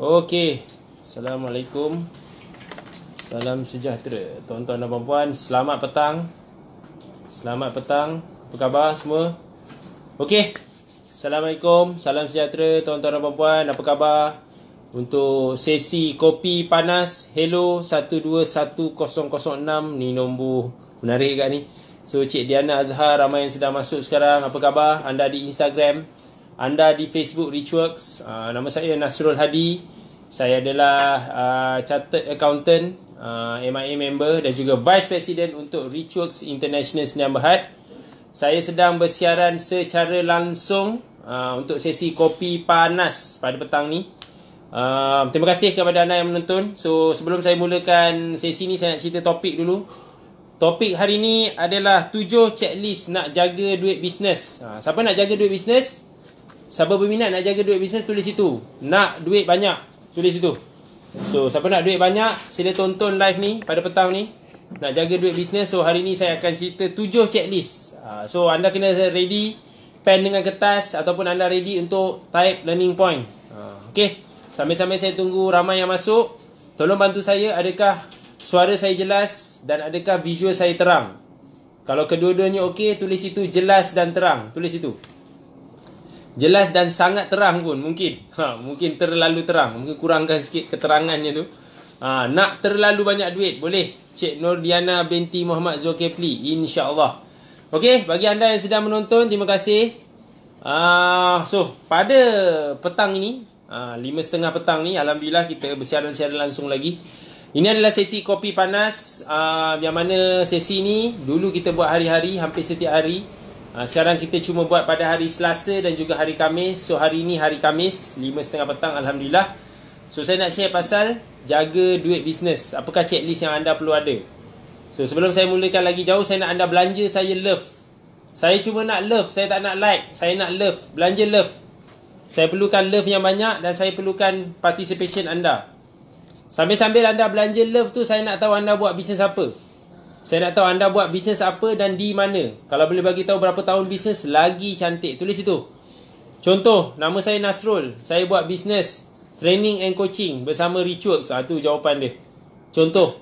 Okey. Assalamualaikum. Salam sejahtera. Tuan-tuan dan puan-puan, selamat petang. Selamat petang. Apa khabar semua? Okey. Assalamualaikum. Salam sejahtera tuan-tuan dan puan-puan. Apa khabar? Untuk sesi kopi panas Hello 121006 Ni nombor menarik kat ni So Cik Diana Azhar Ramai yang sedang masuk sekarang Apa khabar anda di Instagram anda di Facebook Richworks. Uh, ah, nama saya Nasrul Hadi. Saya adalah uh, Chartered Accountant, uh, ah, MIA Member dan juga Vice President untuk Richworks International Sdn Bhd. Saya sedang bersiaran secara langsung uh, untuk sesi kopi panas pada petang ni. Uh, terima kasih kepada anda yang menonton. So sebelum saya mulakan sesi ni saya nak cerita topik dulu. Topik hari ni adalah 7 checklist nak jaga duit bisnes. siapa nak jaga duit bisnes? Siapa berminat nak jaga duit bisnes tulis situ. Nak duit banyak tulis situ. So siapa nak duit banyak sila tonton live ni pada petang ni. Nak jaga duit bisnes so hari ni saya akan cerita 7 checklist. Ah, so anda kena ready pen dengan kertas ataupun anda ready untuk type learning point. Ah. Okay. Sambil-sambil saya tunggu ramai yang masuk. Tolong bantu saya adakah suara saya jelas dan adakah visual saya terang. Kalau kedua-duanya okey, tulis itu jelas dan terang. Tulis itu jelas dan sangat terang pun mungkin. Ha, mungkin terlalu terang. Mungkin kurangkan sikit keterangannya tu. Ha, nak terlalu banyak duit boleh. Cik Nur Diana binti Muhammad Zulkifli. InsyaAllah. Okey, bagi anda yang sedang menonton, terima kasih. Uh, so, pada petang ini, ha, lima setengah petang ni, Alhamdulillah kita bersiaran-siaran langsung lagi. Ini adalah sesi kopi panas uh, yang mana sesi ni dulu kita buat hari-hari, hampir setiap hari. Ah, Sekarang kita cuma buat pada hari Selasa dan juga hari Kamis So hari ini hari Kamis 5.30 petang Alhamdulillah So saya nak share pasal Jaga duit bisnes Apakah checklist yang anda perlu ada So sebelum saya mulakan lagi jauh Saya nak anda belanja saya love Saya cuma nak love Saya tak nak like Saya nak love Belanja love Saya perlukan love yang banyak Dan saya perlukan participation anda Sambil-sambil anda belanja love tu Saya nak tahu anda buat bisnes apa saya nak tahu anda buat bisnes apa dan di mana. Kalau boleh bagi tahu berapa tahun bisnes lagi cantik. Tulis itu. Contoh, nama saya Nasrul. Saya buat bisnes training and coaching bersama Richworks. Satu ah, ha, jawapan dia. Contoh.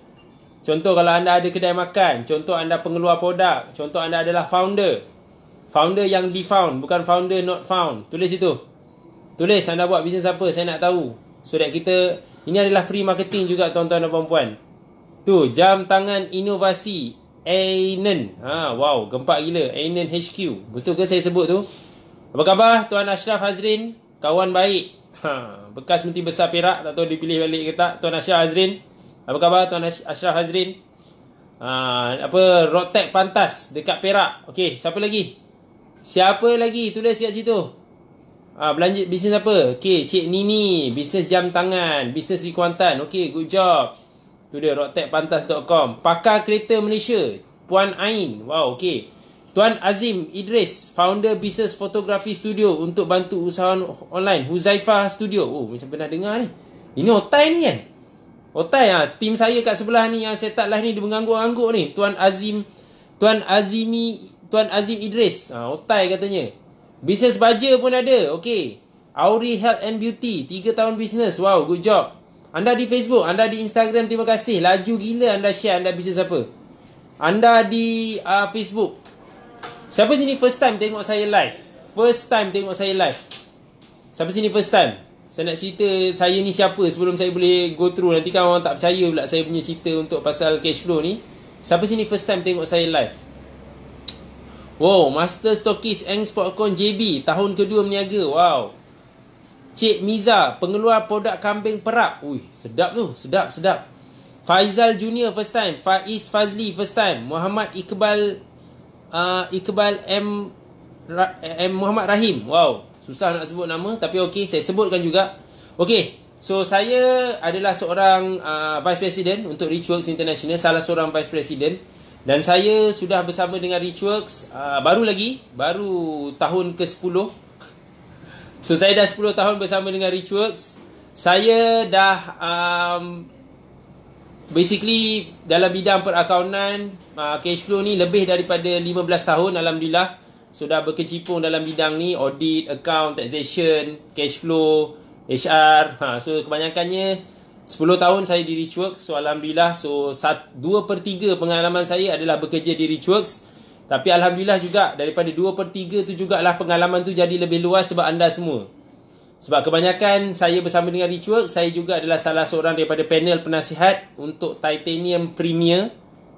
Contoh kalau anda ada kedai makan, contoh anda pengeluar produk, contoh anda adalah founder. Founder yang di found bukan founder not found. Tulis itu. Tulis anda buat bisnes apa, saya nak tahu. So that kita, ini adalah free marketing juga tuan-tuan dan puan-puan. Tu jam tangan inovasi Ainen. Ha wow, gempak gila Ainen HQ. Betul ke saya sebut tu? Apa khabar Tuan Ashraf Hazrin? Kawan baik. Ha, bekas Menteri Besar Perak tak tahu dipilih balik ke tak Tuan Ashraf Hazrin. Apa khabar Tuan Ashraf Hazrin? Ha, apa Rotek Pantas dekat Perak. Okey, siapa lagi? Siapa lagi? Tulis kat situ. Ha, belanja bisnes apa? Okey, Cik Nini, bisnes jam tangan, bisnes di Kuantan. Okey, good job. Tu dia rocktechpantas.com Pakar kereta Malaysia Puan Ain Wow okay Tuan Azim Idris Founder Business Photography Studio Untuk bantu usahawan online Huzaifa Studio Oh macam pernah dengar ni Ini otai ni kan Otai ah ha? Team saya kat sebelah ni Yang ah, saya tak live ni Dia mengangguk-angguk ni Tuan Azim Tuan Azimi Tuan Azim Idris ha, Otai katanya Business Baja pun ada Okay Auri Health and Beauty 3 tahun business. Wow good job anda di Facebook, anda di Instagram, terima kasih. Laju gila anda share anda bisnes siapa? Anda di uh, Facebook. Siapa sini first time tengok saya live? First time tengok saya live. Siapa sini first time? Saya nak cerita saya ni siapa sebelum saya boleh go through. Nanti kan orang tak percaya pula saya punya cerita untuk pasal cash flow ni. Siapa sini first time tengok saya live? Wow, Master Stokis Eng Sportcon JB tahun kedua meniaga. Wow. Cik Miza, pengeluar produk kambing perak. Ui, sedap tu. Sedap, sedap. Faizal Junior first time. Faiz Fazli first time. Muhammad Iqbal... Uh, Iqbal M... Ra, M Muhammad Rahim. Wow. Susah nak sebut nama. Tapi okey, saya sebutkan juga. Okey. So, saya adalah seorang uh, Vice President untuk Richworks International. Salah seorang Vice President. Dan saya sudah bersama dengan Richworks uh, baru lagi. Baru tahun ke-10. So saya dah 10 tahun bersama dengan Richworks. Saya dah um, basically dalam bidang perakaunan uh, cash flow ni lebih daripada 15 tahun alhamdulillah. Sudah so, berkecimpung dalam bidang ni audit, account, taxation, cash flow, HR. Ha, so kebanyakannya 10 tahun saya di Richworks. So alhamdulillah so 2/3 pengalaman saya adalah bekerja di Richworks. Tapi Alhamdulillah juga daripada 2 per 3 tu jugalah pengalaman tu jadi lebih luas sebab anda semua. Sebab kebanyakan saya bersama dengan Richwork, saya juga adalah salah seorang daripada panel penasihat untuk Titanium Premier.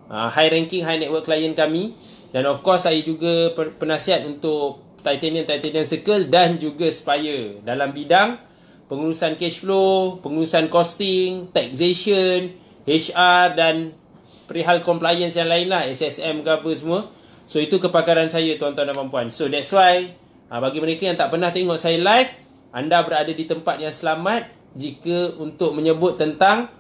Ah, high ranking, high network client kami. Dan of course saya juga penasihat untuk Titanium, Titanium Circle dan juga Spire dalam bidang pengurusan cash flow, pengurusan costing, taxation, HR dan perihal compliance yang lain lah, SSM ke apa semua. So itu kepakaran saya tuan-tuan dan puan-puan. So that's why uh, bagi mereka yang tak pernah tengok saya live, anda berada di tempat yang selamat jika untuk menyebut tentang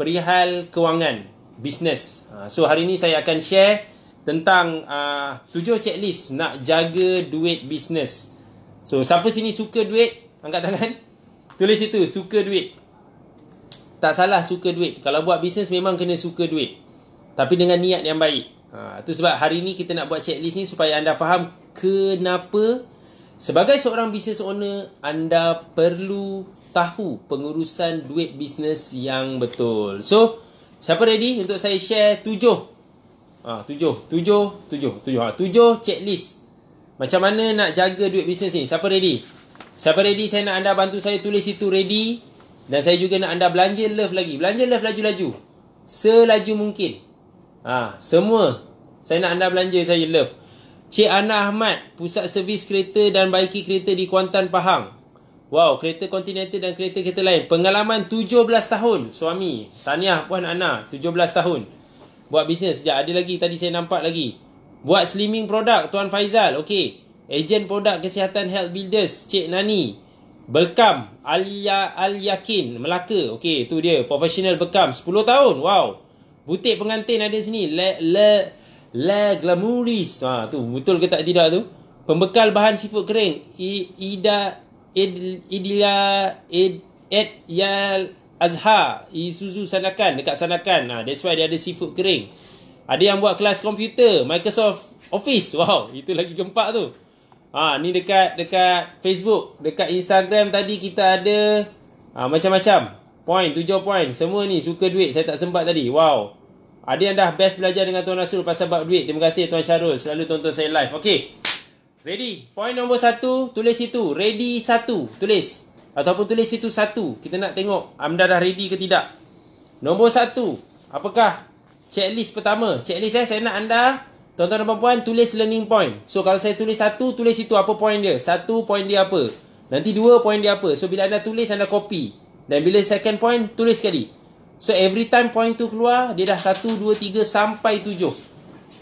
perihal kewangan, bisnes. Uh, ah, so hari ini saya akan share tentang uh, tujuh checklist nak jaga duit bisnes. So siapa sini suka duit? Angkat tangan. Tulis itu, suka duit. Tak salah suka duit. Kalau buat bisnes memang kena suka duit. Tapi dengan niat yang baik. Ha, tu sebab hari ni kita nak buat checklist ni supaya anda faham kenapa sebagai seorang business owner anda perlu tahu pengurusan duit bisnes yang betul. So, siapa ready untuk saya share tujuh? Ha, tujuh, tujuh, tujuh, tujuh, ha, tujuh checklist. Macam mana nak jaga duit bisnes ni? Siapa ready? Siapa ready saya nak anda bantu saya tulis itu ready? Dan saya juga nak anda belanja love lagi. Belanja love laju-laju. Selaju mungkin. Ha, semua saya nak anda belanja saya love. Cik Ana Ahmad, pusat servis kereta dan baiki kereta di Kuantan, Pahang. Wow, kereta kontinental dan kereta-kereta lain. Pengalaman 17 tahun, suami. Tahniah Puan Ana, 17 tahun. Buat bisnes sejak ada lagi, tadi saya nampak lagi. Buat slimming produk, Tuan Faizal. Okey. Agent produk kesihatan Health Builders, Cik Nani. Belkam, Alia Al-Yakin, Melaka. Okey, tu dia. Professional Belkam, 10 tahun. Wow. Butik pengantin ada sini. Le, le, La Glamouris. Ha, tu betul ke tak tidak tu? Pembekal bahan seafood kering. I, Ida Ed, Idila Ed, Ed Yal Azha Isuzu Sanakan dekat Sanakan. Ha, that's why dia ada seafood kering. Ada yang buat kelas komputer, Microsoft Office. Wow, itu lagi keempat tu. Ha, ni dekat dekat Facebook, dekat Instagram tadi kita ada ha, macam-macam. Point, tujuh point. Semua ni suka duit. Saya tak sempat tadi. Wow. Ada yang dah best belajar dengan Tuan Rasul pasal bab duit. Terima kasih Tuan Syarul. Selalu tonton saya live. Okey. Ready. Point nombor satu. Tulis situ. Ready satu. Tulis. Ataupun tulis situ satu. Kita nak tengok. Anda dah ready ke tidak. Nombor satu. Apakah checklist pertama? Checklist eh. Saya nak anda. Tuan-tuan dan puan-puan. Tulis learning point. So kalau saya tulis satu. Tulis situ apa point dia. Satu point dia apa. Nanti dua point dia apa. So bila anda tulis anda copy. Dan bila second point. Tulis sekali. So every time point tu keluar Dia dah 1, 2, 3 sampai 7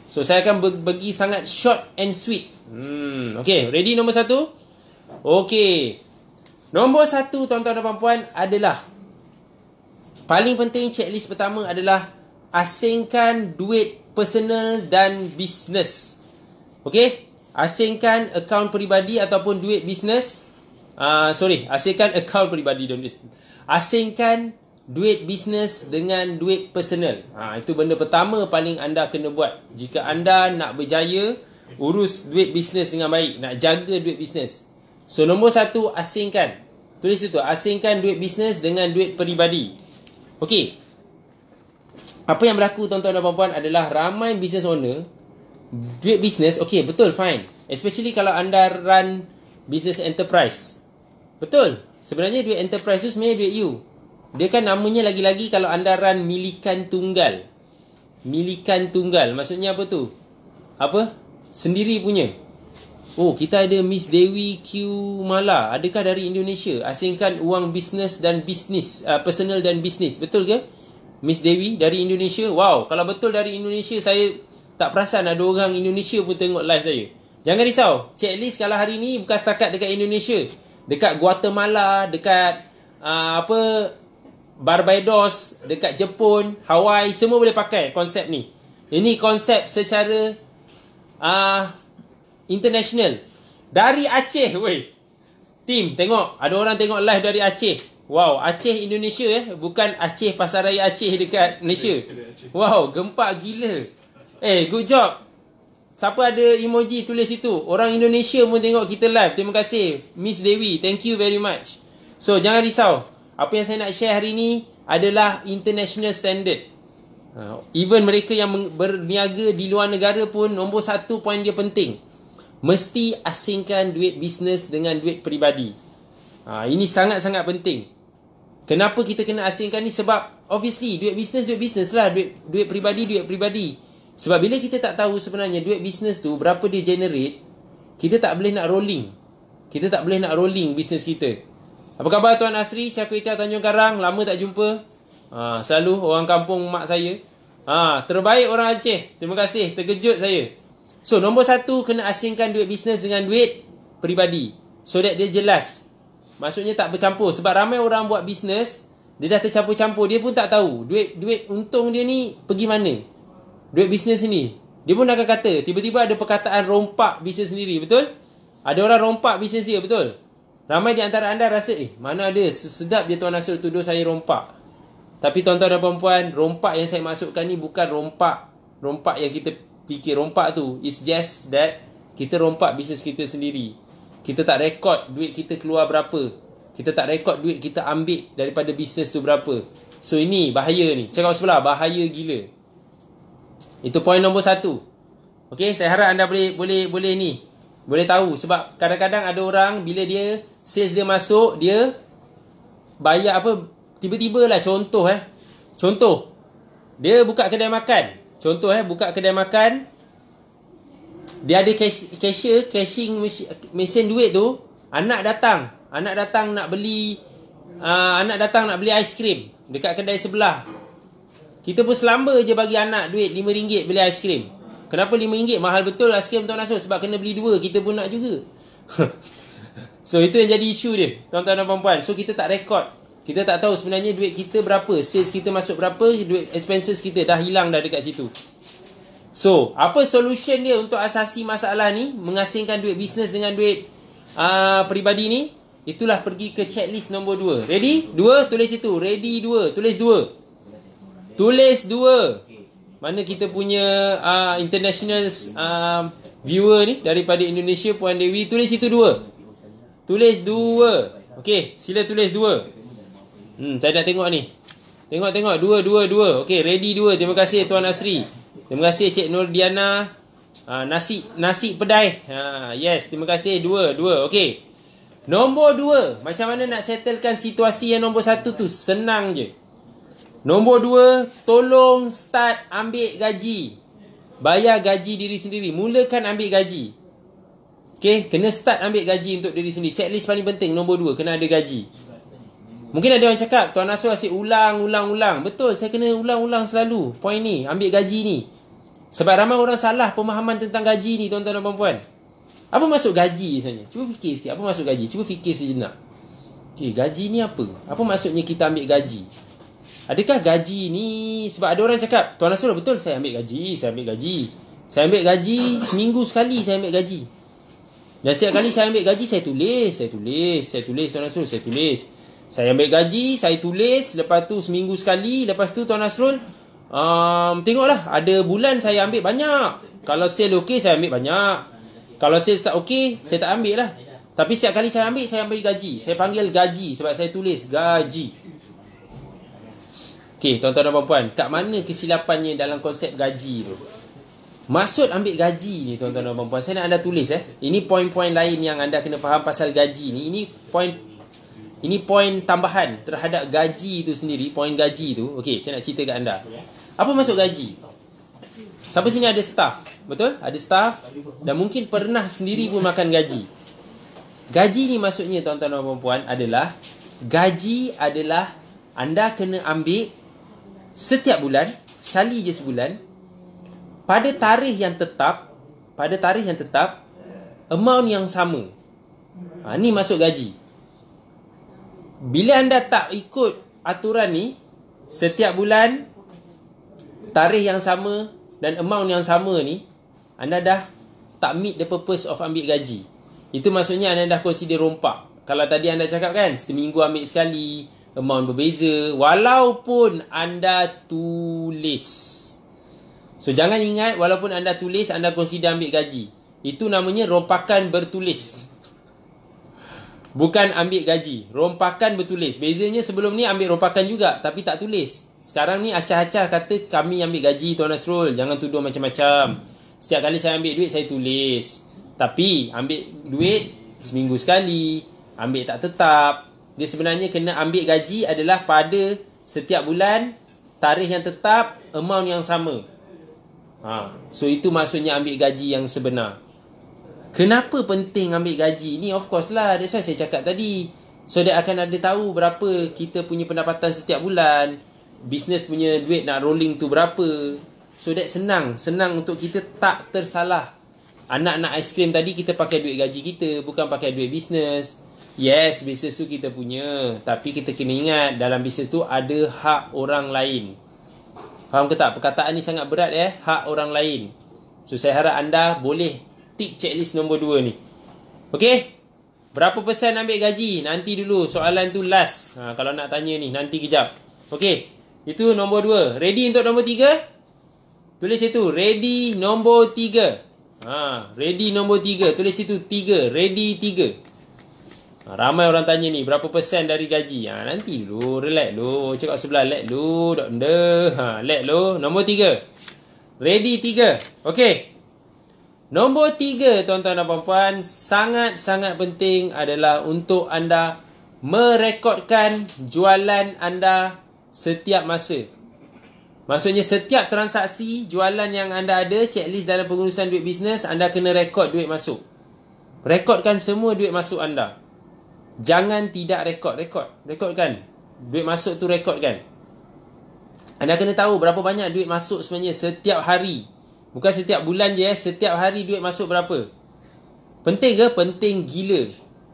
So saya akan bagi sangat short and sweet hmm. Okay ready nombor 1 Okay Nombor 1 tuan-tuan dan perempuan adalah Paling penting checklist pertama adalah Asingkan duit personal dan bisnes Okay Asingkan akaun peribadi ataupun duit bisnes uh, ah, Sorry, asingkan akaun peribadi dan bisnes Asingkan duit bisnes dengan duit personal. Ha, itu benda pertama paling anda kena buat. Jika anda nak berjaya, urus duit bisnes dengan baik. Nak jaga duit bisnes. So, nombor satu, asingkan. Tulis itu, asingkan duit bisnes dengan duit peribadi. Okey. Apa yang berlaku, tuan-tuan dan puan-puan, adalah ramai business owner, duit bisnes, okey, betul, fine. Especially kalau anda run business enterprise. Betul. Sebenarnya duit enterprise tu sebenarnya duit you. Dia kan namanya lagi-lagi kalau anda run milikan tunggal. Milikan tunggal. Maksudnya apa tu? Apa? Sendiri punya. Oh, kita ada Miss Dewi Q Mala. Adakah dari Indonesia? Asingkan uang bisnes dan bisnis. Uh, personal dan bisnis. Betul ke? Miss Dewi dari Indonesia. Wow, kalau betul dari Indonesia, saya tak perasan ada orang Indonesia pun tengok live saya. Jangan risau. Checklist kalau hari ni bukan setakat dekat Indonesia. Dekat Guatemala, dekat uh, apa Barbados, dekat Jepun, Hawaii, semua boleh pakai konsep ni. Ini konsep secara uh, international. Dari Aceh, weh. Tim, tengok. Ada orang tengok live dari Aceh. Wow, Aceh Indonesia eh. Bukan Aceh Pasaraya Aceh dekat Malaysia. Wow, gempak gila. Eh, hey, good job. Siapa ada emoji tulis situ. Orang Indonesia pun tengok kita live. Terima kasih. Miss Dewi, thank you very much. So, jangan risau. Apa yang saya nak share hari ini adalah international standard. Ha, even mereka yang berniaga di luar negara pun nombor satu poin dia penting. Mesti asingkan duit bisnes dengan duit peribadi. Ha, ini sangat-sangat penting. Kenapa kita kena asingkan ni? Sebab obviously duit bisnes, duit bisnes lah. Duit, duit peribadi, duit peribadi. Sebab bila kita tak tahu sebenarnya duit bisnes tu berapa dia generate, kita tak boleh nak rolling. Kita tak boleh nak rolling bisnes kita. Apa khabar Tuan Asri, Cakwita Tanjung Karang? Lama tak jumpa. Ha, selalu orang kampung mak saya. Ha, terbaik orang Aceh. Terima kasih. Terkejut saya. So, nombor satu kena asingkan duit bisnes dengan duit peribadi. So that dia jelas. Maksudnya tak bercampur. Sebab ramai orang buat bisnes, dia dah tercampur-campur. Dia pun tak tahu duit duit untung dia ni pergi mana. Duit bisnes ni. Dia pun akan kata, tiba-tiba ada perkataan rompak bisnes sendiri. Betul? Ada orang rompak bisnes dia. Betul? Ramai di antara anda rasa eh mana ada sedap je tuan Nasir tuduh saya rompak. Tapi tuan-tuan dan puan-puan, rompak yang saya masukkan ni bukan rompak rompak yang kita fikir rompak tu. It's just that kita rompak bisnes kita sendiri. Kita tak rekod duit kita keluar berapa. Kita tak rekod duit kita ambil daripada bisnes tu berapa. So ini bahaya ni. Cakap sebelah, bahaya gila. Itu poin nombor satu. Okay, saya harap anda boleh boleh boleh ni. Boleh tahu sebab kadang-kadang ada orang bila dia sales dia masuk, dia bayar apa tiba-tiba lah contoh eh. Contoh. Dia buka kedai makan. Contoh eh buka kedai makan dia ada cash cashier, cashing mesin duit tu, anak datang, anak datang nak beli uh, anak datang nak beli aiskrim dekat kedai sebelah. Kita pun selamba je bagi anak duit RM5 beli aiskrim. Kenapa RM5 mahal betul lah scam tuan Nasrul Sebab kena beli dua kita pun nak juga So itu yang jadi isu dia Tuan-tuan dan puan-puan So kita tak rekod Kita tak tahu sebenarnya duit kita berapa Sales kita masuk berapa Duit expenses kita dah hilang dah dekat situ So apa solution dia untuk asasi masalah ni Mengasingkan duit bisnes dengan duit uh, peribadi ni Itulah pergi ke checklist nombor 2 Ready? 2 tulis itu Ready 2 Tulis 2 Tulis 2 okay mana kita punya uh, international uh, viewer ni daripada Indonesia Puan Dewi tulis itu dua tulis dua okey sila tulis dua hmm saya dah tengok ni tengok tengok dua dua dua okey ready dua terima kasih tuan Asri terima kasih Cik Nur Diana uh, ah, nasi nasi pedai uh, yes terima kasih dua dua okey nombor dua macam mana nak settlekan situasi yang nombor satu tu senang je Nombor dua, tolong start ambil gaji. Bayar gaji diri sendiri. Mulakan ambil gaji. Okay, kena start ambil gaji untuk diri sendiri. Checklist paling penting, nombor dua, kena ada gaji. Mungkin ada orang cakap, Tuan Nasir asyik ulang, ulang, ulang. Betul, saya kena ulang, ulang selalu. Point ni, ambil gaji ni. Sebab ramai orang salah pemahaman tentang gaji ni, tuan-tuan dan puan-puan. Apa masuk gaji sebenarnya? Cuba fikir sikit. Apa masuk gaji? Cuba fikir sejenak. Okay, gaji ni apa? Apa maksudnya kita ambil gaji? Adakah gaji ni Sebab ada orang cakap Tuan Rasulullah betul saya ambil gaji Saya ambil gaji Saya ambil gaji Seminggu sekali saya ambil gaji Dan setiap kali saya ambil gaji Saya tulis Saya tulis Saya tulis Tuan Rasulullah Saya tulis Saya ambil gaji Saya tulis Lepas tu seminggu sekali Lepas tu Tuan Nasrul, um, Tengoklah Ada bulan saya ambil banyak Kalau sale okey saya ambil banyak Kalau sale tak okey Saya tak ambil lah tapi setiap kali saya ambil, saya ambil gaji. Saya panggil gaji sebab saya tulis gaji. Okey, tuan-tuan dan puan-puan, kat mana kesilapannya dalam konsep gaji tu? Maksud ambil gaji ni tuan-tuan dan puan-puan, saya nak anda tulis eh. Ini poin-poin lain yang anda kena faham pasal gaji ni. Ini poin ini poin tambahan terhadap gaji tu sendiri, poin gaji tu. Okey, saya nak cerita kat anda. Apa maksud gaji? Siapa sini ada staff? Betul? Ada staff dan mungkin pernah sendiri pun makan gaji. Gaji ni maksudnya tuan-tuan dan puan-puan adalah gaji adalah anda kena ambil setiap bulan sekali je sebulan pada tarikh yang tetap pada tarikh yang tetap amount yang sama ha, ni masuk gaji bila anda tak ikut aturan ni setiap bulan tarikh yang sama dan amount yang sama ni anda dah tak meet the purpose of ambil gaji itu maksudnya anda dah consider rompak kalau tadi anda cakap kan seminggu ambil sekali amount berbeza walaupun anda tulis. So jangan ingat walaupun anda tulis anda consider ambil gaji. Itu namanya rompakan bertulis. Bukan ambil gaji, rompakan bertulis. Bezanya sebelum ni ambil rompakan juga tapi tak tulis. Sekarang ni acah-acah kata kami ambil gaji Tuan Nasrul, jangan tuduh macam-macam. Setiap kali saya ambil duit saya tulis. Tapi ambil duit seminggu sekali, ambil tak tetap dia sebenarnya kena ambil gaji adalah pada setiap bulan tarikh yang tetap amount yang sama. Ha, so itu maksudnya ambil gaji yang sebenar. Kenapa penting ambil gaji? Ni of course lah, that's why saya cakap tadi. So dia akan ada tahu berapa kita punya pendapatan setiap bulan, bisnes punya duit nak rolling tu berapa. So that senang, senang untuk kita tak tersalah. Anak nak aiskrim tadi kita pakai duit gaji kita, bukan pakai duit bisnes. Yes, bisnes tu kita punya. Tapi kita kena ingat dalam bisnes tu ada hak orang lain. Faham ke tak? Perkataan ni sangat berat ya. Eh? Hak orang lain. So, saya harap anda boleh tick checklist nombor dua ni. Okay? Berapa persen ambil gaji? Nanti dulu. Soalan tu last. Ha, kalau nak tanya ni, nanti kejap. Okay. Itu nombor dua. Ready untuk nombor tiga? Tulis itu. Ready nombor tiga. Ha, ready nombor tiga. Tulis itu tiga. Ready tiga. Ha, ramai orang tanya ni berapa persen dari gaji? Ha nanti dulu, relax dulu. Cakap sebelah let dulu, dok nda. Ha let dulu. Nombor tiga. Ready tiga. okay Nombor tiga tuan-tuan dan puan-puan sangat-sangat penting adalah untuk anda merekodkan jualan anda setiap masa. Maksudnya setiap transaksi jualan yang anda ada checklist dalam pengurusan duit bisnes anda kena rekod duit masuk. Rekodkan semua duit masuk anda. Jangan tidak rekod Rekod Rekod kan Duit masuk tu rekod kan Anda kena tahu Berapa banyak duit masuk sebenarnya Setiap hari Bukan setiap bulan je eh. Setiap hari duit masuk berapa Penting ke? Penting gila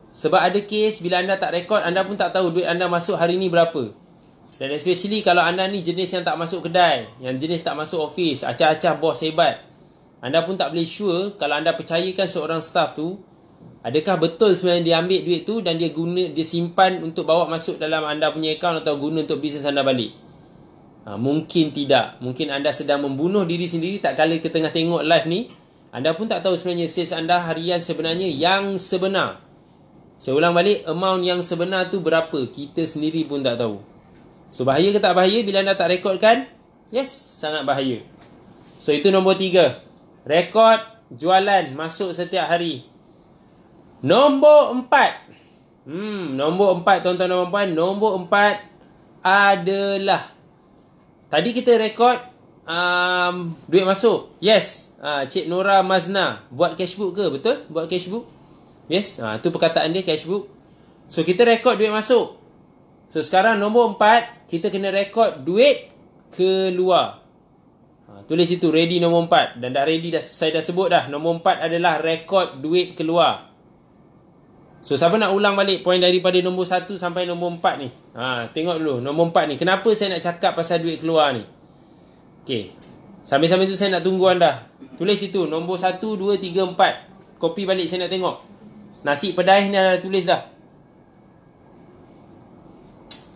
Sebab ada kes Bila anda tak rekod Anda pun tak tahu Duit anda masuk hari ni berapa Dan especially Kalau anda ni jenis yang tak masuk kedai Yang jenis tak masuk office Acah-acah bos hebat Anda pun tak boleh sure Kalau anda percayakan seorang staff tu Adakah betul sebenarnya dia ambil duit tu dan dia guna dia simpan untuk bawa masuk dalam anda punya account atau guna untuk bisnes anda balik? Ha, mungkin tidak. Mungkin anda sedang membunuh diri sendiri tak kala ke tengah tengok live ni. Anda pun tak tahu sebenarnya sales anda harian sebenarnya yang sebenar. Saya ulang balik, amount yang sebenar tu berapa? Kita sendiri pun tak tahu. So, bahaya ke tak bahaya bila anda tak rekodkan? Yes, sangat bahaya. So, itu nombor tiga. Rekod jualan masuk setiap hari Nombor empat. Hmm, nombor empat tuan-tuan dan puan-puan. Nombor empat adalah. Tadi kita rekod um, duit masuk. Yes. Uh, Cik Nora Mazna. Buat cashbook ke? Betul? Buat cashbook? Yes. Uh, tu perkataan dia cashbook. So kita rekod duit masuk. So sekarang nombor empat. Kita kena rekod duit keluar. Ah, tulis itu ready nombor 4 dan dah ready dah saya dah sebut dah nombor 4 adalah rekod duit keluar. So siapa nak ulang balik poin daripada nombor 1 sampai nombor 4 ni? Ha, tengok dulu nombor 4 ni. Kenapa saya nak cakap pasal duit keluar ni? Okay. Sambil-sambil tu saya nak tunggu anda. Tulis situ nombor 1 2 3 4. Copy balik saya nak tengok. Nasi pedas ni anda tulis dah.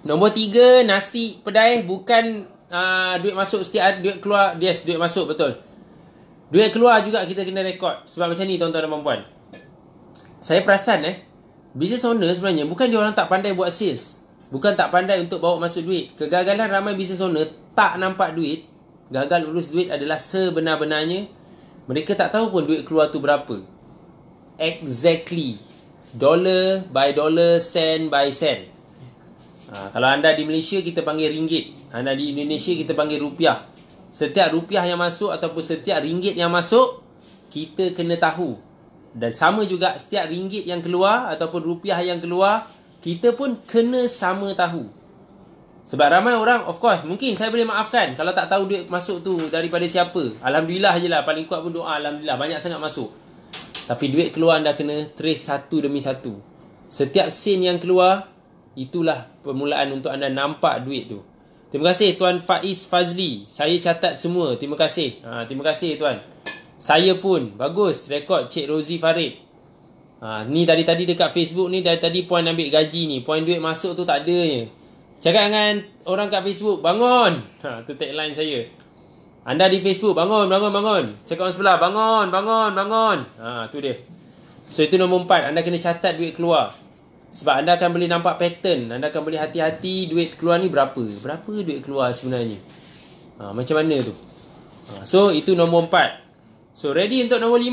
Nombor 3 nasi pedas bukan uh, duit masuk setiap duit keluar. Yes, duit masuk betul. Duit keluar juga kita kena rekod. Sebab macam ni tuan-tuan dan puan-puan. Saya perasan eh Business owner sebenarnya bukan dia orang tak pandai buat sales. Bukan tak pandai untuk bawa masuk duit. Kegagalan ramai business owner tak nampak duit. Gagal urus duit adalah sebenar-benarnya mereka tak tahu pun duit keluar tu berapa. Exactly. Dollar by dollar, cent by cent. Ha, kalau anda di Malaysia, kita panggil ringgit. Anda di Indonesia, kita panggil rupiah. Setiap rupiah yang masuk ataupun setiap ringgit yang masuk, kita kena tahu dan sama juga setiap ringgit yang keluar ataupun rupiah yang keluar, kita pun kena sama tahu. Sebab ramai orang, of course, mungkin saya boleh maafkan kalau tak tahu duit masuk tu daripada siapa. Alhamdulillah je lah, paling kuat pun doa, Alhamdulillah, banyak sangat masuk. Tapi duit keluar anda kena trace satu demi satu. Setiap sen yang keluar, itulah permulaan untuk anda nampak duit tu. Terima kasih Tuan Faiz Fazli. Saya catat semua. Terima kasih. Ha, terima kasih Tuan. Saya pun Bagus Rekod Cik Rozi Farid ha, Ni tadi tadi dekat Facebook ni Dari tadi puan ambil gaji ni Puan duit masuk tu tak ada je Cakap dengan orang kat Facebook Bangun ha, Tu tagline saya Anda di Facebook Bangun, bangun, bangun Cakap orang sebelah Bangun, bangun, bangun ha, Tu dia So itu nombor empat Anda kena catat duit keluar Sebab anda akan boleh nampak pattern Anda akan boleh hati-hati Duit keluar ni berapa Berapa duit keluar sebenarnya ha, Macam mana tu ha, So itu nombor empat So ready untuk nombor 5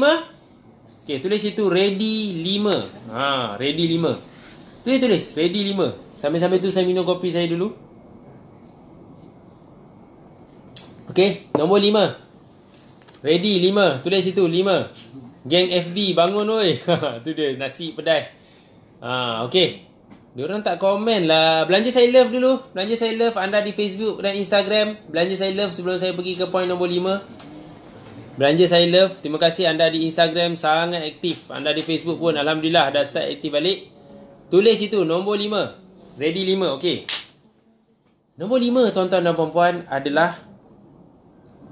Okay tulis situ ready 5 Ha ready 5 Tulis tulis ready 5 Sambil-sambil tu saya minum kopi saya dulu Okay nombor 5 Ready 5 Tulis situ 5 Gang FB bangun oi Tu dia nasi pedas Ha okay dia orang tak komen lah Belanja saya love dulu Belanja saya love Anda di Facebook dan Instagram Belanja saya love Sebelum saya pergi ke point nombor 5 Belanja saya love. Terima kasih anda di Instagram sangat aktif. Anda di Facebook pun alhamdulillah dah start aktif balik. Tulis situ nombor 5. Ready 5. Okey. Nombor 5 tuan-tuan dan puan-puan adalah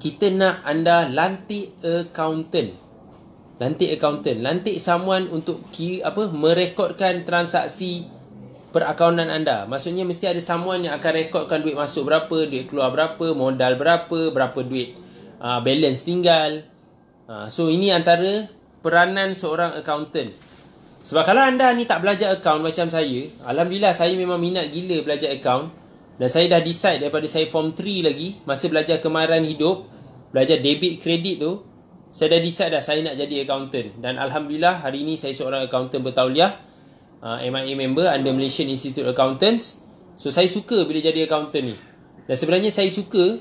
kita nak anda lantik accountant. Lantik accountant, lantik someone untuk kira, apa merekodkan transaksi perakaunan anda. Maksudnya mesti ada someone yang akan rekodkan duit masuk berapa, duit keluar berapa, modal berapa, berapa duit uh, balance tinggal. Uh, so ini antara peranan seorang accountant. Sebab kalau anda ni tak belajar account macam saya, alhamdulillah saya memang minat gila belajar account dan saya dah decide daripada saya form 3 lagi masa belajar kemahiran hidup, belajar debit kredit tu, saya dah decide dah saya nak jadi accountant dan alhamdulillah hari ini saya seorang accountant bertauliah uh, ah, MIA member under Malaysian Institute Accountants. So saya suka bila jadi accountant ni. Dan sebenarnya saya suka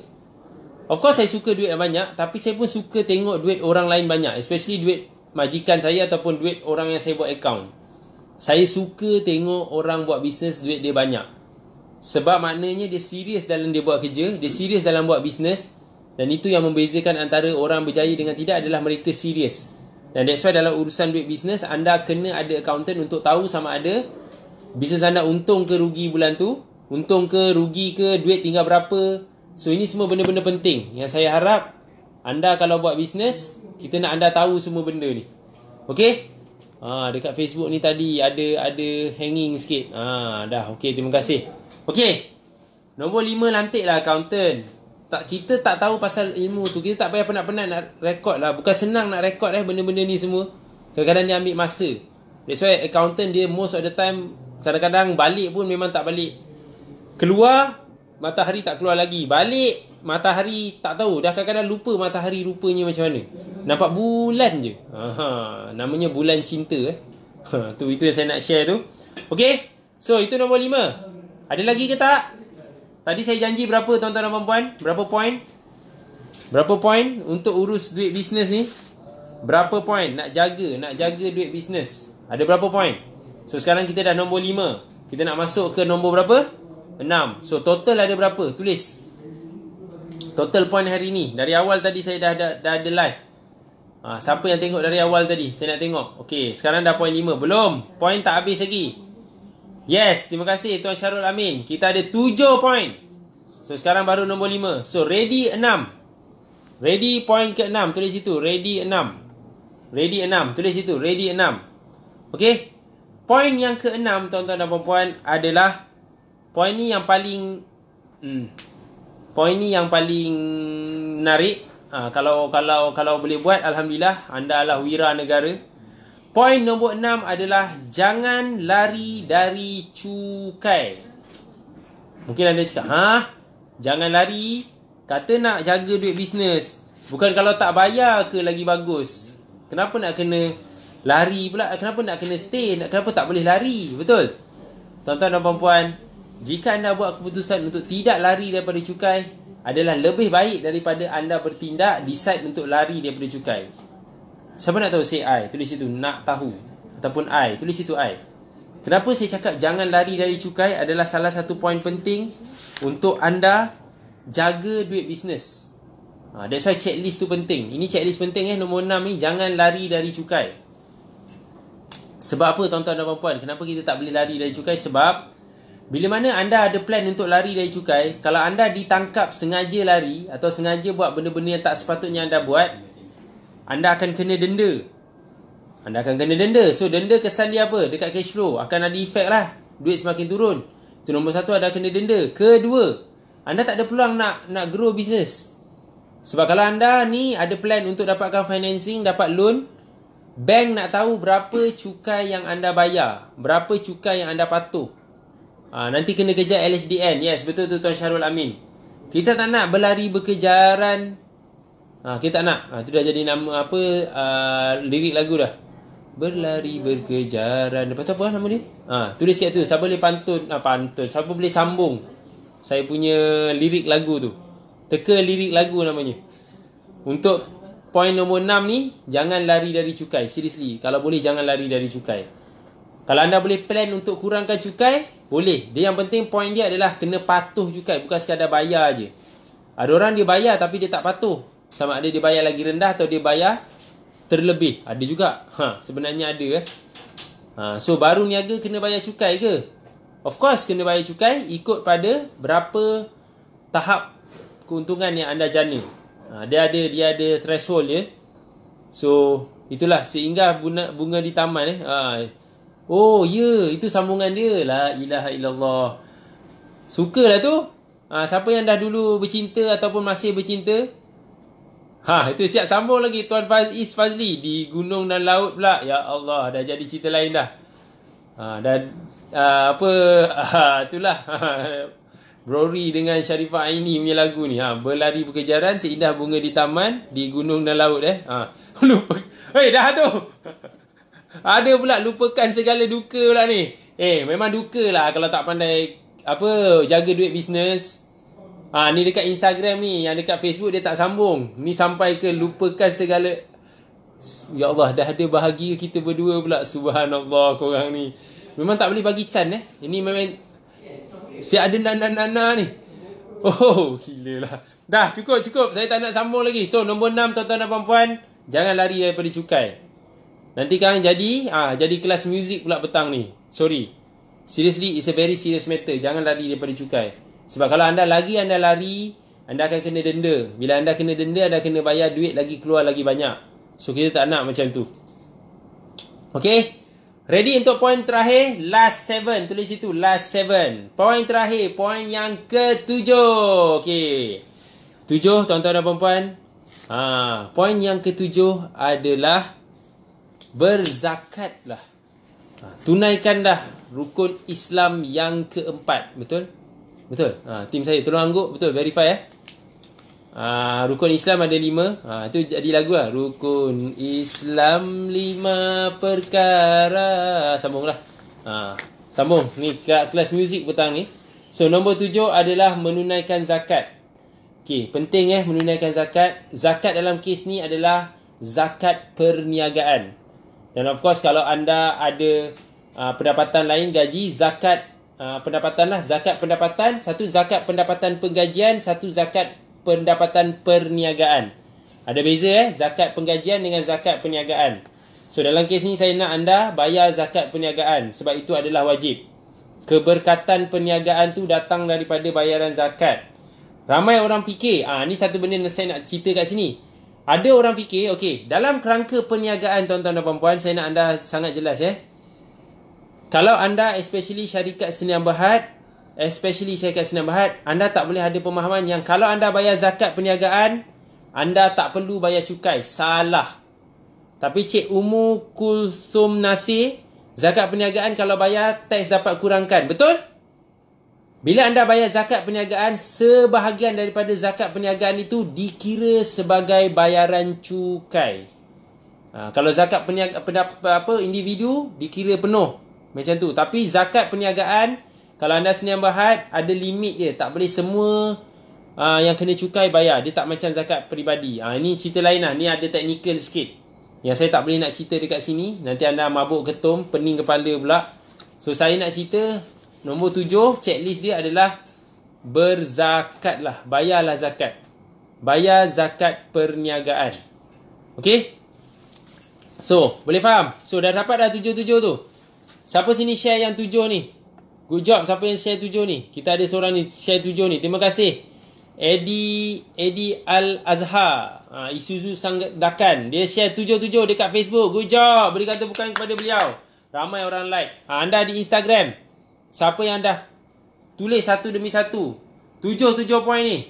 Of course saya suka duit yang banyak Tapi saya pun suka tengok duit orang lain banyak Especially duit majikan saya Ataupun duit orang yang saya buat account Saya suka tengok orang buat bisnes Duit dia banyak Sebab maknanya dia serius dalam dia buat kerja Dia serius dalam buat bisnes Dan itu yang membezakan antara orang berjaya dengan tidak Adalah mereka serius Dan that's why dalam urusan duit bisnes Anda kena ada accountant untuk tahu sama ada Bisnes anda untung ke rugi bulan tu Untung ke rugi ke duit tinggal berapa So ini semua benda-benda penting yang saya harap anda kalau buat bisnes, kita nak anda tahu semua benda ni. Okey? Ha, dekat Facebook ni tadi ada ada hanging sikit. Ha, dah. Okey, terima kasih. Okey. Nombor lima lantik lah accountant. Tak, kita tak tahu pasal ilmu tu. Kita tak payah penat-penat nak rekod lah. Bukan senang nak rekod eh benda-benda ni semua. Kadang-kadang dia ambil masa. That's why accountant dia most of the time kadang-kadang balik pun memang tak balik. Keluar, matahari tak keluar lagi. Balik matahari tak tahu. Dah kadang-kadang lupa matahari rupanya macam mana. Nampak bulan je. Aha, namanya bulan cinta eh. Ha, tu itu yang saya nak share tu. Okay, So itu nombor lima. Ada lagi ke tak? Tadi saya janji berapa tuan-tuan dan puan-puan? Berapa point? Berapa point untuk urus duit bisnes ni? Berapa point nak jaga, nak jaga duit bisnes? Ada berapa point? So sekarang kita dah nombor lima. Kita nak masuk ke nombor berapa? Enam. So total ada berapa? Tulis Total point hari ni Dari awal tadi saya dah, dah, dah ada live ha, Siapa yang tengok dari awal tadi? Saya nak tengok Okay sekarang dah point lima. Belum Point tak habis lagi Yes Terima kasih Tuan Syarul Amin Kita ada tujuh point So sekarang baru nombor lima. So ready enam. Ready point ke enam. Tulis itu Ready enam. Ready enam. Tulis itu Ready enam. Okay Point yang keenam, 6 Tuan-tuan dan puan-puan Adalah Poin ni yang paling hmm, Poin ni yang paling Menarik ha, Kalau kalau kalau boleh buat Alhamdulillah Anda adalah wira negara Poin nombor enam adalah Jangan lari dari cukai Mungkin anda cakap ha? Jangan lari Kata nak jaga duit bisnes Bukan kalau tak bayar ke lagi bagus Kenapa nak kena lari pula Kenapa nak kena stay Kenapa tak boleh lari Betul Tuan-tuan dan puan-puan jika anda buat keputusan untuk tidak lari daripada cukai adalah lebih baik daripada anda bertindak decide untuk lari daripada cukai. Siapa nak tahu say I? Tulis itu nak tahu. Ataupun I. Tulis itu I. Kenapa saya cakap jangan lari dari cukai adalah salah satu poin penting untuk anda jaga duit bisnes. Ha, that's why checklist tu penting. Ini checklist penting eh. Nombor 6 ni jangan lari dari cukai. Sebab apa tuan-tuan dan puan-puan? Kenapa kita tak boleh lari dari cukai? Sebab... Bila mana anda ada plan untuk lari dari cukai, kalau anda ditangkap sengaja lari atau sengaja buat benda-benda yang tak sepatutnya anda buat, anda akan kena denda. Anda akan kena denda. So, denda kesan dia apa? Dekat cash flow. Akan ada efek lah. Duit semakin turun. Itu nombor satu, anda kena denda. Kedua, anda tak ada peluang nak nak grow business. Sebab kalau anda ni ada plan untuk dapatkan financing, dapat loan, bank nak tahu berapa cukai yang anda bayar. Berapa cukai yang anda patuh. Ha, nanti kena kejar LHDN. Yes, betul tu Tuan Syarul Amin. Kita tak nak berlari berkejaran. Ha, kita tak nak. Ha, dah jadi nama apa, uh, lirik lagu dah. Berlari berkejaran. Lepas tu apa lah nama dia? Ha, tulis sikit tu. Siapa boleh pantun? Ha, pantun. Siapa boleh sambung? Saya punya lirik lagu tu. Teka lirik lagu namanya. Untuk poin nombor 6 ni, jangan lari dari cukai. Seriously. Kalau boleh, jangan lari dari cukai. Kalau anda boleh plan untuk kurangkan cukai, boleh. Dia yang penting point dia adalah kena patuh juga. Bukan sekadar bayar aje. Ada orang dia bayar tapi dia tak patuh. Sama ada dia bayar lagi rendah atau dia bayar terlebih. Ada juga. Ha, sebenarnya ada. Eh. Ha, so baru niaga kena bayar cukai ke? Of course kena bayar cukai ikut pada berapa tahap keuntungan yang anda jana. Ha, dia ada dia ada threshold dia. Ya. So itulah sehingga bunga, bunga di taman eh. Ha, Oh, ya. Yeah, itu sambungan dia. La ilaha illallah. lah tu. Ha, siapa yang dah dulu bercinta ataupun masih bercinta. Ha, itu siap sambung lagi. Tuan Faz Is Fazli. Di gunung dan laut pula. Ya Allah. Dah jadi cerita lain dah. Ha, dan uh, apa. Uh, itulah. Brory dengan Sharifah Aini punya lagu ni. Ha, berlari berkejaran. Seindah bunga di taman. Di gunung dan laut eh. Ha. Lupa. Hei, eh, dah tu. Ada pula lupakan segala duka pula ni. Eh, memang duka lah kalau tak pandai apa jaga duit bisnes. Ha, ni dekat Instagram ni. Yang dekat Facebook dia tak sambung. Ni sampai ke lupakan segala... Ya Allah, dah ada bahagia kita berdua pula. Subhanallah korang ni. Memang tak boleh bagi can eh. Ini memang... Si ada nana-nana ni. Oh, gila lah. Dah, cukup, cukup. Saya tak nak sambung lagi. So, nombor enam, tuan-tuan dan puan-puan. Jangan lari daripada cukai. Nanti kan jadi ah jadi kelas muzik pula petang ni. Sorry. Seriously it's a very serious matter. Jangan lari daripada cukai. Sebab kalau anda lagi anda lari, anda akan kena denda. Bila anda kena denda, anda kena bayar duit lagi keluar lagi banyak. So kita tak nak macam tu. Okay. Ready untuk point terakhir? Last seven. Tulis situ. Last seven. Point terakhir. Point yang ketujuh. Okay. Tujuh tuan-tuan dan perempuan. Ha, ah, point yang ketujuh adalah berzakatlah. Ha, tunaikan dah rukun Islam yang keempat. Betul? Betul? Ha, tim saya tolong angguk. Betul? Verify eh. Ha, rukun Islam ada lima. Ha, itu jadi lagu lah. Rukun Islam lima perkara. Sambunglah. Ha, sambung. Ni kat kelas muzik petang ni. So, nombor tujuh adalah menunaikan zakat. Okey, penting eh menunaikan zakat. Zakat dalam kes ni adalah zakat perniagaan. Dan of course kalau anda ada uh, pendapatan lain gaji, zakat uh, pendapatan lah. Zakat pendapatan, satu zakat pendapatan penggajian, satu zakat pendapatan perniagaan. Ada beza eh, zakat penggajian dengan zakat perniagaan. So dalam kes ni saya nak anda bayar zakat perniagaan sebab itu adalah wajib. Keberkatan perniagaan tu datang daripada bayaran zakat. Ramai orang fikir, ah ni satu benda yang saya nak cerita kat sini. Ada orang fikir, okey, dalam kerangka perniagaan tuan-tuan dan puan-puan, saya nak anda sangat jelas eh. Kalau anda especially syarikat seni ambahat, especially syarikat seni ambahat, anda tak boleh ada pemahaman yang kalau anda bayar zakat perniagaan, anda tak perlu bayar cukai. Salah. Tapi Cik Umu Kulthum nasi zakat perniagaan kalau bayar, teks dapat kurangkan. Betul? Bila anda bayar zakat perniagaan, sebahagian daripada zakat perniagaan itu dikira sebagai bayaran cukai. Ha, kalau zakat peniaga, apa individu, dikira penuh. Macam tu. Tapi zakat perniagaan, kalau anda senyam berhad, ada limit dia. Tak boleh semua ha, yang kena cukai bayar. Dia tak macam zakat peribadi. Ha, ini cerita lain lah. Ini ada teknikal sikit. Yang saya tak boleh nak cerita dekat sini. Nanti anda mabuk ketum, pening kepala pula. So saya nak cerita Nombor tujuh, checklist dia adalah berzakat lah. Bayarlah zakat. Bayar zakat perniagaan. Okay? So, boleh faham? So, dah dapat dah tujuh-tujuh tu. Siapa sini share yang tujuh ni? Good job siapa yang share tujuh ni. Kita ada seorang ni share tujuh ni. Terima kasih. Edi Edi Al-Azhar. Ha, Isuzu Sanggakan. Dia share tujuh-tujuh dekat Facebook. Good job. Beri kata bukan kepada beliau. Ramai orang like. Ha, anda di Instagram. Siapa yang dah tulis satu demi satu. Tujuh-tujuh poin ni.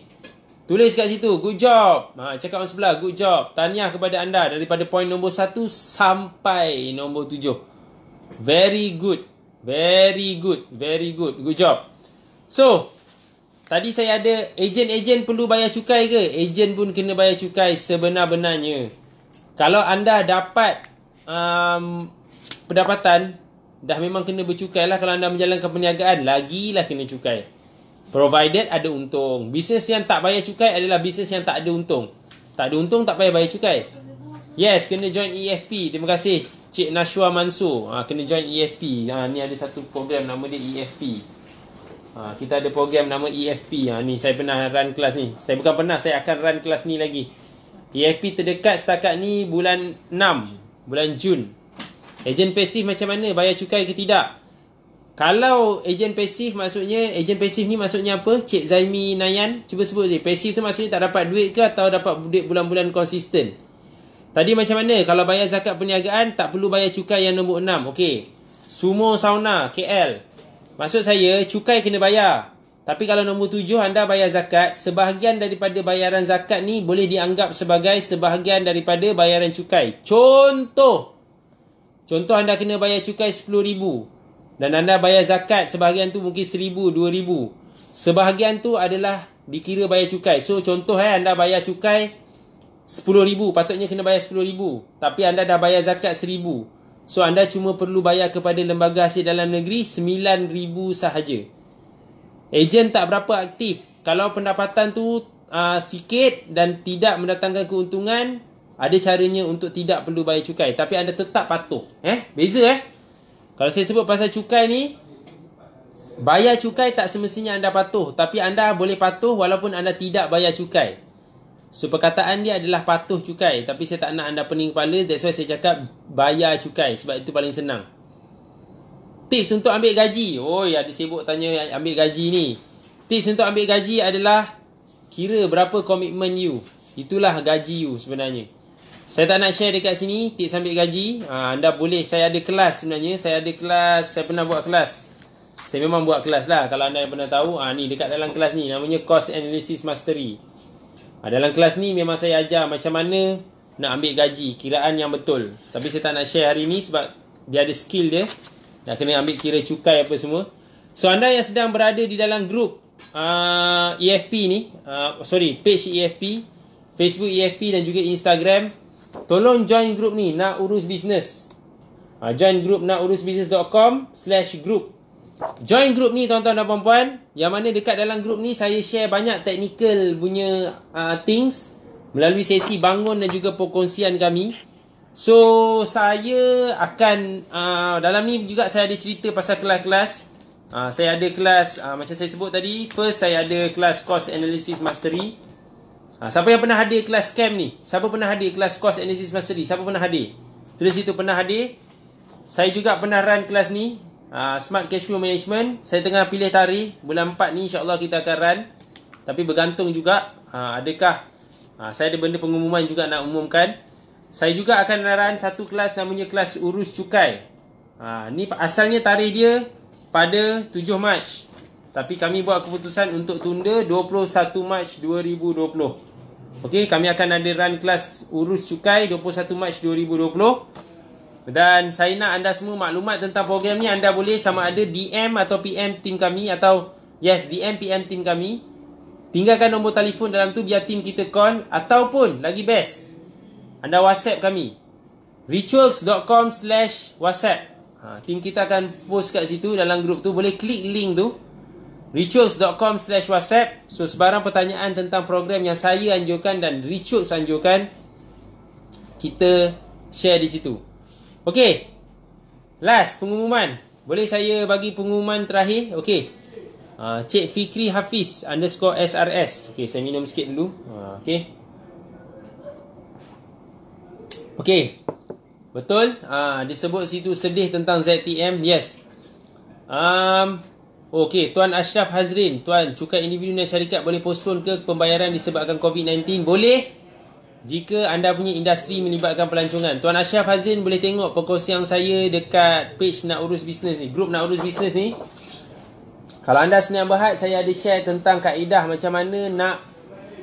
Tulis kat situ. Good job. Ha, cakap orang sebelah. Good job. Tahniah kepada anda. Daripada poin nombor satu sampai nombor tujuh. Very good. Very good. Very good. Good job. So, tadi saya ada ejen-ejen perlu bayar cukai ke? Ejen pun kena bayar cukai sebenar-benarnya. Kalau anda dapat um, pendapatan dah memang kena bercukai lah kalau anda menjalankan perniagaan lagilah kena cukai provided ada untung bisnes yang tak bayar cukai adalah bisnes yang tak ada untung tak ada untung tak payah bayar cukai yes kena join EFP terima kasih Cik Nashwa Mansur ha, kena join EFP ha, ni ada satu program nama dia EFP ha, kita ada program nama EFP ha, ni saya pernah run kelas ni saya bukan pernah saya akan run kelas ni lagi EFP terdekat setakat ni bulan 6 bulan Jun Ejen pasif macam mana bayar cukai ke tidak? Kalau ejen pasif maksudnya ejen pasif ni maksudnya apa? Cik Zaimi Nayan cuba sebut je. Pasif tu maksudnya tak dapat duit ke atau dapat duit bulan-bulan konsisten? Tadi macam mana? Kalau bayar zakat perniagaan tak perlu bayar cukai yang nombor enam. Okey. Sumo Sauna KL. Maksud saya cukai kena bayar. Tapi kalau nombor tujuh anda bayar zakat, sebahagian daripada bayaran zakat ni boleh dianggap sebagai sebahagian daripada bayaran cukai. Contoh, Contoh anda kena bayar cukai RM10,000 dan anda bayar zakat sebahagian tu mungkin RM1,000, RM2,000. Sebahagian tu adalah dikira bayar cukai. So contoh eh, anda bayar cukai RM10,000, patutnya kena bayar RM10,000. Tapi anda dah bayar zakat RM1,000. So anda cuma perlu bayar kepada lembaga hasil dalam negeri RM9,000 sahaja. Ejen tak berapa aktif. Kalau pendapatan tu uh, sikit dan tidak mendatangkan keuntungan, ada caranya untuk tidak perlu bayar cukai tapi anda tetap patuh eh beza eh kalau saya sebut pasal cukai ni bayar cukai tak semestinya anda patuh tapi anda boleh patuh walaupun anda tidak bayar cukai so perkataan dia adalah patuh cukai tapi saya tak nak anda pening kepala that's why saya cakap bayar cukai sebab itu paling senang tips untuk ambil gaji Oh ada sibuk tanya ambil gaji ni tips untuk ambil gaji adalah kira berapa komitmen you Itulah gaji you sebenarnya. Saya tak nak share dekat sini tips ambil gaji. Uh, anda boleh saya ada kelas sebenarnya. Saya ada kelas, saya pernah buat kelas. Saya memang buat kelas lah kalau anda yang pernah tahu. Ah uh, ni dekat dalam kelas ni namanya Cost analysis mastery. Uh, dalam kelas ni memang saya ajar macam mana nak ambil gaji, kiraan yang betul. Tapi saya tak nak share hari ni sebab dia ada skill dia. Nak kena ambil kira cukai apa semua. So anda yang sedang berada di dalam grup uh, ah, EFP ni, uh, sorry, page EFP, Facebook EFP dan juga Instagram Tolong join group ni Nak urus bisnes ha, Join group nak urus bisnes.com Slash group Join group ni tuan-tuan dan puan-puan Yang mana dekat dalam group ni Saya share banyak technical punya uh, things Melalui sesi bangun dan juga perkongsian kami So saya akan uh, Dalam ni juga saya ada cerita pasal kelas-kelas uh, Saya ada kelas uh, macam saya sebut tadi First saya ada kelas cost analysis mastery Ha, siapa yang pernah hadir kelas camp ni? Siapa pernah hadir kelas course analysis mastery? Siapa pernah hadir? Tulis itu pernah hadir. Saya juga pernah run kelas ni. Ha, Smart cash flow management. Saya tengah pilih tarikh. Bulan 4 ni insyaAllah kita akan run. Tapi bergantung juga. Ha, adakah? Ha, saya ada benda pengumuman juga nak umumkan. Saya juga akan run satu kelas namanya kelas urus cukai. Ha, ni asalnya tarikh dia pada 7 Mac. Tapi kami buat keputusan untuk tunda 21 Mac 2020. Okey, kami akan ada run kelas urus cukai 21 Mac 2020. Dan saya nak anda semua maklumat tentang program ni anda boleh sama ada DM atau PM tim kami atau yes, DM PM tim kami. Tinggalkan nombor telefon dalam tu biar tim kita call ataupun lagi best. Anda WhatsApp kami. Rituals.com slash WhatsApp. Ha, tim kita akan post kat situ dalam grup tu. Boleh klik link tu. Rituals.com slash whatsapp So sebarang pertanyaan tentang program yang saya anjurkan dan Rituals anjurkan Kita share di situ Okay Last pengumuman Boleh saya bagi pengumuman terakhir? Okay uh, ah, Cik Fikri Hafiz underscore SRS Okay saya minum sikit dulu uh, ah, Okay Okay Betul uh, Disebut situ sedih tentang ZTM Yes um, Okey, Tuan Ashraf Hazrin, Tuan, cukai individu dan syarikat boleh postpone ke pembayaran disebabkan COVID-19? Boleh? Jika anda punya industri melibatkan pelancongan. Tuan Ashraf Hazrin boleh tengok perkongsian saya dekat page nak urus bisnes ni, grup nak urus bisnes ni. Kalau anda senang berhad, saya ada share tentang kaedah macam mana nak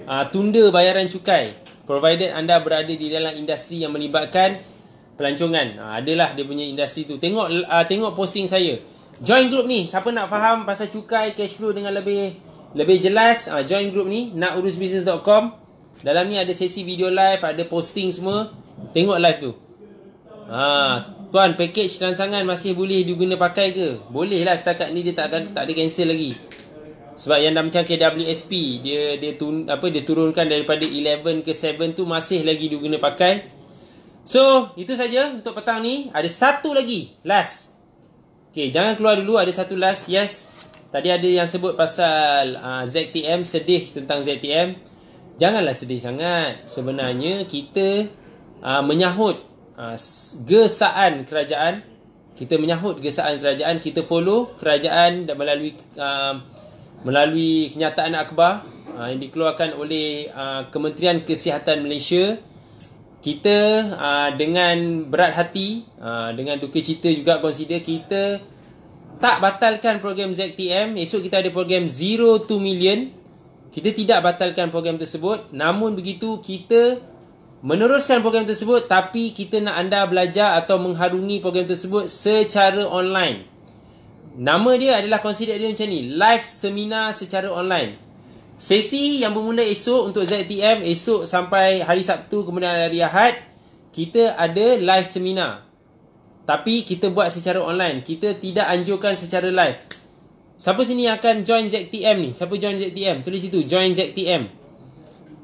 uh, tunda bayaran cukai. Provided anda berada di dalam industri yang melibatkan pelancongan. Uh, adalah dia punya industri tu. Tengok, uh, tengok posting saya. Join group ni Siapa nak faham pasal cukai, cash flow dengan lebih lebih jelas uh, Join group ni Nakurusbusiness.com Dalam ni ada sesi video live Ada posting semua Tengok live tu Ha, tuan, package rangsangan masih boleh diguna pakai ke? Boleh lah setakat ni dia tak, akan, tak ada cancel lagi sebab yang dah macam KWSP dia dia tu, apa dia turunkan daripada 11 ke 7 tu masih lagi diguna pakai. So, itu saja untuk petang ni. Ada satu lagi. Last. Okay, jangan keluar dulu. Ada satu last. Yes. Tadi ada yang sebut pasal uh, ah, ZTM. Sedih tentang ZTM. Janganlah sedih sangat. Sebenarnya, kita uh, menyahut uh, gesaan kerajaan. Kita menyahut gesaan kerajaan. Kita follow kerajaan dan melalui uh, melalui kenyataan akhbar uh, yang dikeluarkan oleh uh, Kementerian Kesihatan Malaysia kita uh, dengan berat hati uh, dengan duka cita juga consider kita tak batalkan program ZTM esok kita ada program 0 to million kita tidak batalkan program tersebut namun begitu kita meneruskan program tersebut tapi kita nak anda belajar atau mengharungi program tersebut secara online nama dia adalah consider dia macam ni live seminar secara online Sesi yang bermula esok untuk ZTM esok sampai hari Sabtu kemudian hari Ahad kita ada live seminar. Tapi kita buat secara online. Kita tidak anjurkan secara live. Siapa sini yang akan join ZTM ni? Siapa join ZTM? Tulis situ join ZTM.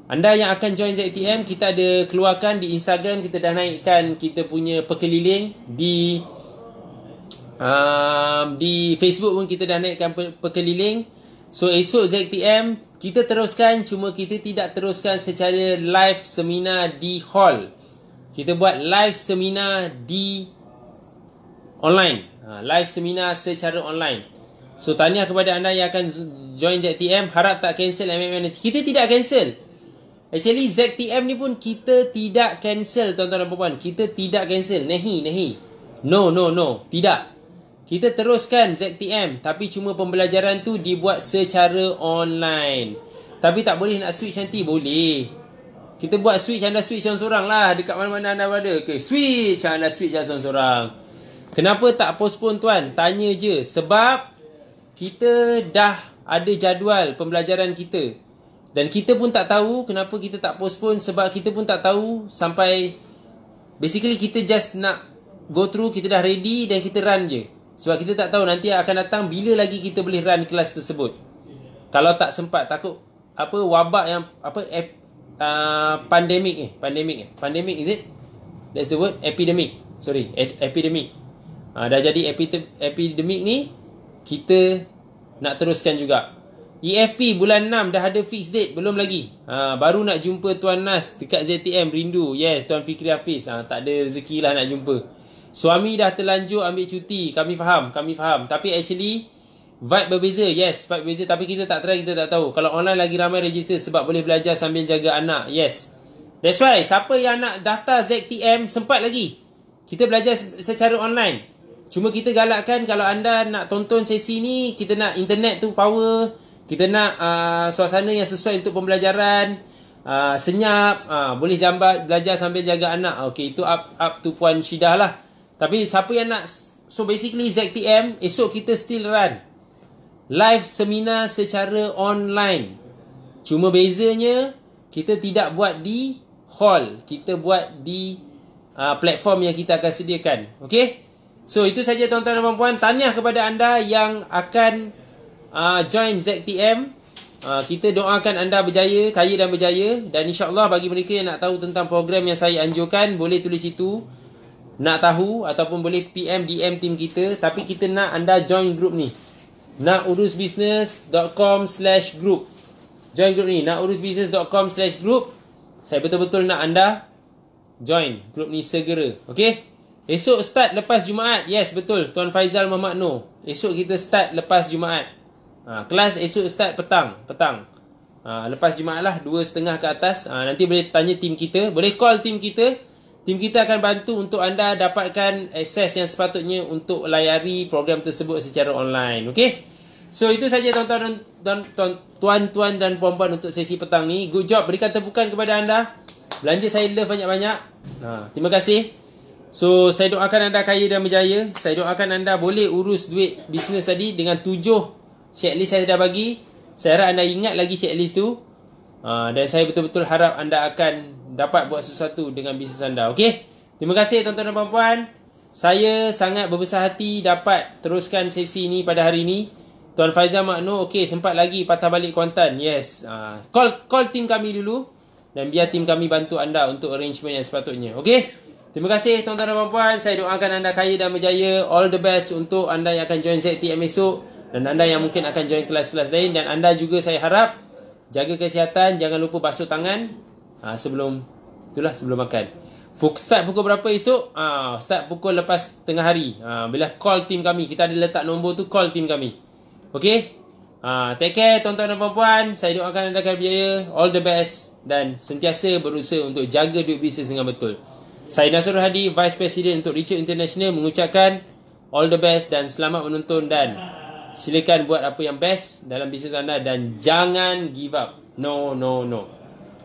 Anda yang akan join ZTM, kita ada keluarkan di Instagram, kita dah naikkan kita punya perkeliling di um, di Facebook pun kita dah naikkan perkeliling. So esok ZTM kita teruskan cuma kita tidak teruskan secara live seminar di hall. Kita buat live seminar di online. Ha, live seminar secara online. So tanya kepada anda yang akan join ZTM harap tak cancel MMM nanti. Kita tidak cancel. Actually ZTM ni pun kita tidak cancel tuan-tuan dan puan Kita tidak cancel. Nehi, nehi. No, no, no. Tidak. Kita teruskan ZTM tapi cuma pembelajaran tu dibuat secara online. Tapi tak boleh nak switch nanti boleh. Kita buat switch anda switch seorang-seorang lah dekat mana-mana anda berada. Okay, switch anda switch yang seorang-seorang. Kenapa tak postpone tuan? Tanya je. Sebab kita dah ada jadual pembelajaran kita. Dan kita pun tak tahu kenapa kita tak postpone sebab kita pun tak tahu sampai basically kita just nak go through kita dah ready dan kita run je. Sebab kita tak tahu nanti akan datang bila lagi kita boleh run kelas tersebut. Kalau tak sempat takut apa wabak yang apa ep, uh, pandemik eh pandemik eh pandemik is it that's the word epidemic sorry e- epidemic uh, dah jadi epidem- epidemic ni kita nak teruskan juga EFP bulan 6 dah ada fix date belum lagi uh, baru nak jumpa tuan Nas dekat ZTM rindu yes tuan Fikri Hafiz uh, tak ada rezeki lah nak jumpa Suami dah terlanjur ambil cuti. Kami faham. Kami faham. Tapi actually, vibe berbeza. Yes, vibe berbeza. Tapi kita tak try, kita tak tahu. Kalau online lagi ramai register sebab boleh belajar sambil jaga anak. Yes. That's why, siapa yang nak daftar ZTM, sempat lagi. Kita belajar secara online. Cuma kita galakkan kalau anda nak tonton sesi ni, kita nak internet tu power. Kita nak uh, suasana yang sesuai untuk pembelajaran. Uh, senyap, uh, boleh jambat, belajar sambil jaga anak. Okay, itu up, up to Puan Syidah lah. Tapi siapa yang nak So basically ZTM Esok kita still run Live seminar secara online Cuma bezanya Kita tidak buat di hall Kita buat di uh, platform yang kita akan sediakan Okay So itu saja tuan-tuan dan puan-puan Tanya kepada anda yang akan uh, Join ZTM uh, Kita doakan anda berjaya Kaya dan berjaya Dan insyaAllah bagi mereka yang nak tahu tentang program yang saya anjurkan Boleh tulis itu nak tahu ataupun boleh PM DM team kita tapi kita nak anda join group ni nakurusbusiness.com slash group join group ni nakurusbusiness.com slash group saya betul-betul nak anda join group ni segera ok esok start lepas Jumaat yes betul Tuan Faizal Muhammad Noor esok kita start lepas Jumaat ha, kelas esok start petang petang ha, lepas Jumaat lah dua setengah ke atas ha, nanti boleh tanya team kita boleh call team kita Tim kita akan bantu untuk anda dapatkan akses yang sepatutnya untuk layari program tersebut secara online. Okay? So, itu saja tuan-tuan dan puan-puan untuk sesi petang ni. Good job. Berikan tepukan kepada anda. Belanja saya love banyak-banyak. Ha, terima kasih. So, saya doakan anda kaya dan berjaya. Saya doakan anda boleh urus duit bisnes tadi dengan tujuh checklist saya dah bagi. Saya harap anda ingat lagi checklist tu. Ha, dan saya betul-betul harap anda akan dapat buat sesuatu dengan bisnes anda. Okey? Terima kasih tuan-tuan dan puan-puan. Saya sangat berbesar hati dapat teruskan sesi ini pada hari ini. Tuan Faizal Maknu, okey sempat lagi patah balik Kuantan. Yes. Uh, call call tim kami dulu dan biar tim kami bantu anda untuk arrangement yang sepatutnya. Okey? Terima kasih tuan-tuan dan puan-puan. Saya doakan anda kaya dan berjaya. All the best untuk anda yang akan join ZTM esok dan anda yang mungkin akan join kelas-kelas lain dan anda juga saya harap jaga kesihatan, jangan lupa basuh tangan ha, sebelum itulah sebelum makan pukul start pukul berapa esok ha, start pukul lepas tengah hari ha, bila call team kami kita ada letak nombor tu call team kami Okay ha, take care tuan-tuan dan puan-puan saya doakan anda akan berjaya all the best dan sentiasa berusaha untuk jaga duit bisnes dengan betul saya Nasrul Hadi Vice President untuk Richard International mengucapkan all the best dan selamat menonton dan silakan buat apa yang best dalam bisnes anda dan jangan give up no no no